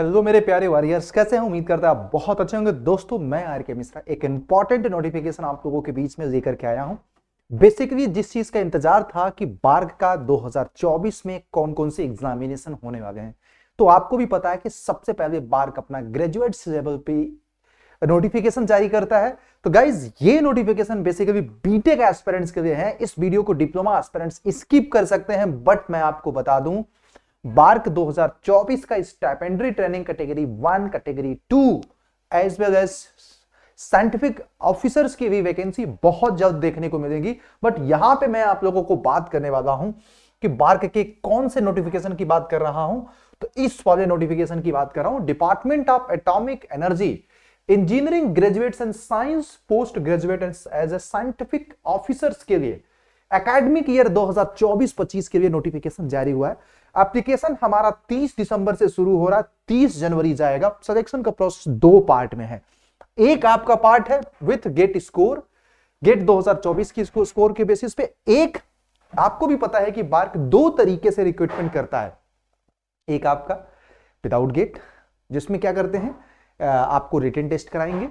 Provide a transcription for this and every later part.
hello मेरे प्यारे warriors कैसे हैं उम्मीद करता है आप बहुत अच्छे होंगे दोस्तों मैं आर के मिश्रा एक इंपॉर्टेंट नोटिफिकेशन आप लोगों के बीच में लेकर के आया हूं बेसिकली जिस चीज का इंतजार था कि बार्ग का 2024 में कौन कौन से एग्जामिनेशन होने वाले हैं तो आपको भी पता है कि सबसे पहले बार्ग अपना ग्रेजुएट लेवल पे नोटिफिकेशन जारी करता है तो गाइज ये नोटिफिकेशन बेसिकली बीटेक एस्पेरेंट्स के लिए है इस वीडियो को डिप्लोमा एस्पेरेंट्स स्किप कर सकते हैं बट मैं आपको बता दूं बार्क 2024 का stipendiary training category one category two as well as scientific officers की भी वैकेंसी बहुत जल्द देखने को मिलेगी बट यहां पे मैं आप लोगों को बात करने वाला हूं कि बार्क के कौन से नोटिफिकेशन की बात कर रहा हूं तो इस वाले नोटिफिकेशन की बात कर रहा हूं department of atomic energy engineering graduates and science post graduate as a scientific officers के लिए एकेडमिक ईयर 2024-25 के लिए नोटिफिकेशन जारी हुआ है एप्लीकेशन हमारा 30 दिसंबर से शुरू हो रहा है 30 जनवरी जाएगा सिलेक्शन का प्रोसेस दो पार्ट में है एक आपका पार्ट है विथ गेट स्कोर गेट 2024 की स्कोर के बेसिस पे एक आपको भी पता है कि बार्क दो तरीके से रिक्रूटमेंट करता है एक आपका विदाउट गेट जिसमें क्या करते हैं आपको रिटर्न टेस्ट कराएंगे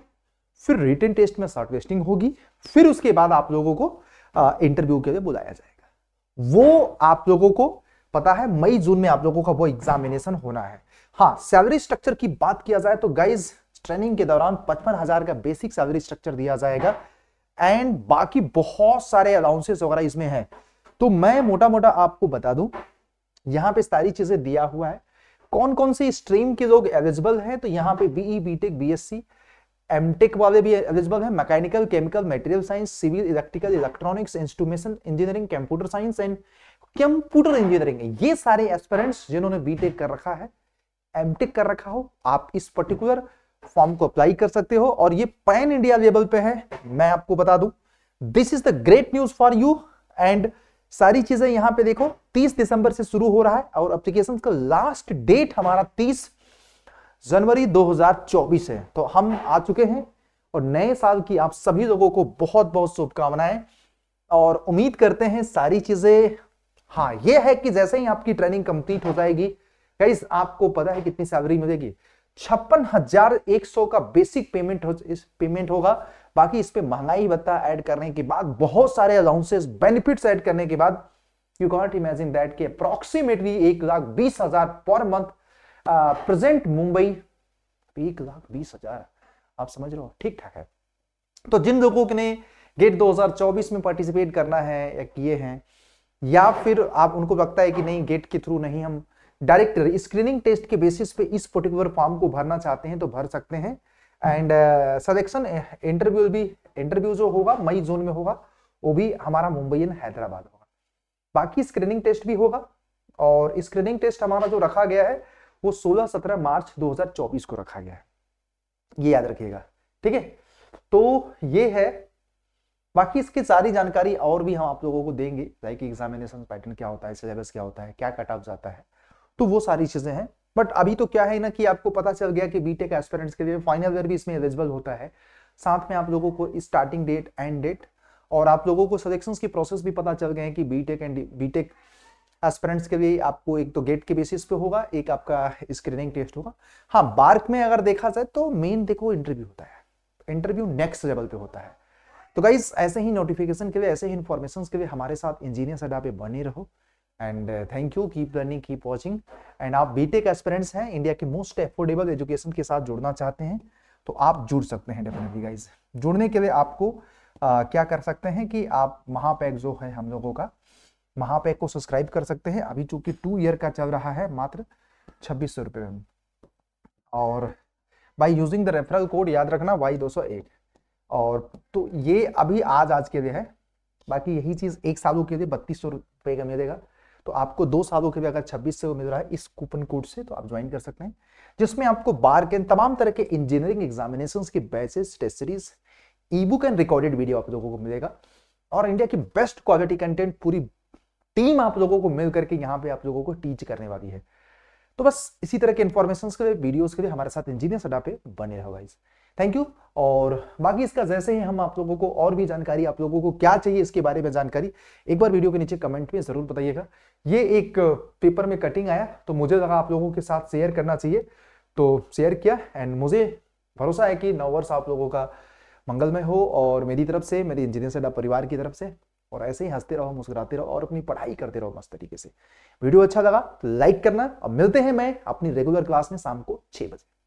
फिर रिटर्न टेस्ट में शॉर्ट शॉर्टलिस्टिंग होगी फिर उसके बाद आप लोगों को इंटरव्यू के लिए बुलाया जाएगा वो आप लोगों को पता है मई जून में आप लोगों का वो एग्जामिनेशन होना है हाँ सैलरी स्ट्रक्चर की बात किया जाए तो गाइज ट्रेनिंग के दौरान पचपन हजार का बेसिक सैलरी स्ट्रक्चर दिया जाएगा एंड बाकी बहुत सारे अलाउंसेस वगैरह इसमें हैं तो मैं मोटा मोटा आपको बता दूं यहाँ पे सारी चीजें दिया हुआ है कौन कौन सी स्ट्रीम के लोग एलिजिबल हैं तो यहाँ पे BE BTech BSc MTech e वाले भी एलिजिबल है mechanical chemical material science civil electrical electronics instrumentation engineering computer science and computer engineering ये सारे एस्पेरेंट्स जिन्होंने बीटेक कर रखा है एमटेक e कर रखा हो आप इस पर्टिकुलर फॉर्म को अप्लाई कर सकते हो और ये पैन इंडिया लेवल पे है मैं आपको बता दू this is the great news for you and सारी चीजें यहां पे देखो 30 दिसंबर से शुरू हो रहा है और अप्लीकेशन का लास्ट डेट हमारा 30 जनवरी 2024 है तो हम आ चुके हैं और नए साल की आप सभी लोगों को बहुत बहुत शुभकामनाएं और उम्मीद करते हैं सारी चीजें हाँ ये है कि जैसे ही आपकी ट्रेनिंग कंप्लीट हो जाएगी गाइस आपको पता है कितनी सैलरी मिलेगी छप्पन हजार एक सौ का बेसिक पेमेंट हो इस पेमेंट होगा बाकी इस पे महंगाई भत्ता ऐड करने के बाद बहुत सारे अलाउंसेस बेनिफिट्स ऐड करने के बाद यू कॉन्ट इमेजिन दैट के अप्रोक्सीमेटली एक लाख बीस हजार पर मंथ प्रेजेंट मुंबई एक लाख बीस हजार आप समझ रहे हो ठीक ठाक है तो जिन लोगों ने गेट 2024 में पार्टिसिपेट करना है या किए हैं या फिर आप उनको लगता है कि नहीं गेट के थ्रू नहीं हम डायरेक्ट स्क्रीनिंग टेस्ट के बेसिस पे इस पर्टिकुलर फॉर्म को भरना चाहते हैं तो भर सकते हैं एंड सलेक्शन इंटरव्यू भी इंटरव्यू जो होगा मई जोन में होगा वो भी हमारा मुंबई एंड हैदराबाद होगा बाकी स्क्रीनिंग टेस्ट भी होगा और स्क्रीनिंग टेस्ट हमारा जो रखा गया है वो 16-17 मार्च 2024 को रखा गया है ये याद रखिएगा ठीक है तो ये है बाकी इसकी सारी जानकारी और भी हम आप लोगों को देंगे लाइक एग्जामिनेशन पैटर्न क्या होता है सिलेबस क्या होता है क्या कट ऑफ जाता है तो वो सारी चीजें हैं बट अभी तो क्या है ना कि आपको पता चल गया कि बीटेक एस्पेरेंट्स के लिए फाइनल ईयर भी इसमें एलिजिबल होता है साथ में आप लोगों को स्टार्टिंग डेट एंड डेट और आप लोगों को सिलेक्शन की प्रोसेस भी पता चल गए हैं कि बीटेक एंड बीटेक एस्पेरेंट्स के भी आपको एक तो गेट के बेसिस पे होगा एक आपका स्क्रीनिंग टेस्ट होगा हाँ बार्क में अगर देखा जाए तो मेन देखो इंटरव्यू होता है इंटरव्यू नेक्स्ट लेवल पे होता है तो गाइज ऐसे ही नोटिफिकेशन के लिए ऐसे ही इन्फॉर्मेशन के लिए हमारे साथ इंजीनियर अड्डा पे बने रहो and thank you keep learning keep watching and आप बीटेक एस्पेरेंट्स हैं इंडिया के मोस्ट एफोर्डेबल एजुकेशन के साथ जुड़ना चाहते हैं तो आप जुड़ सकते हैं डेफिनेटली गाइज जुड़ने के लिए आपको आ, क्या कर सकते हैं कि आप महापैक जो है हम लोगों का महापैक को सब्सक्राइब कर सकते हैं अभी चूंकि टू ईयर का चल रहा है मात्र छब्बीस सौ रुपये में और by using the referral code याद रखना वाई दो सौ एट और तो ये अभी आज आज के लिए है बाकी यही चीज़ एक सालों के लिए बत्तीस सौ रुपये का मिलेगा तो आपको दो सालों के लिए अगर छब्बीस सौ मिल रहा है इस कूपन कोड से तो आप ज्वाइन कर सकते हैं जिसमें आपको बार के तमाम तरह के इंजीनियरिंग एग्जामिनेशन के batches test series e book and recorded video आप लोगों को मिलेगा और इंडिया की बेस्ट क्वालिटी कंटेंट पूरी टीम आप लोगों को मिल करके यहाँ पे आप लोगों को टीच करने वाली है तो बस इसी तरह के इन्फॉर्मेशन के लिए वीडियोज के लिए हमारे साथ इंजीनियर सडा पे बने रहो गाइज थैंक यू और बाकी इसका जैसे ही हम आप लोगों को और भी जानकारी आप लोगों को क्या चाहिए इसके बारे में जानकारी एक बार वीडियो के नीचे कमेंट में जरूर बताइएगा ये एक पेपर में कटिंग आया तो मुझे लगा आप लोगों के साथ शेयर करना चाहिए तो शेयर किया एंड मुझे भरोसा है कि वर्ष आप लोगों का मंगलमय हो और मेरी तरफ से मेरी इंजीनियर सडा परिवार की तरफ से और ऐसे ही हंसते रहो मुस्कुराते रहो और अपनी पढ़ाई करते रहो मस्त तरीके से वीडियो अच्छा लगा तो लाइक करना और मिलते हैं मैं अपनी रेगुलर क्लास में शाम को छह बजे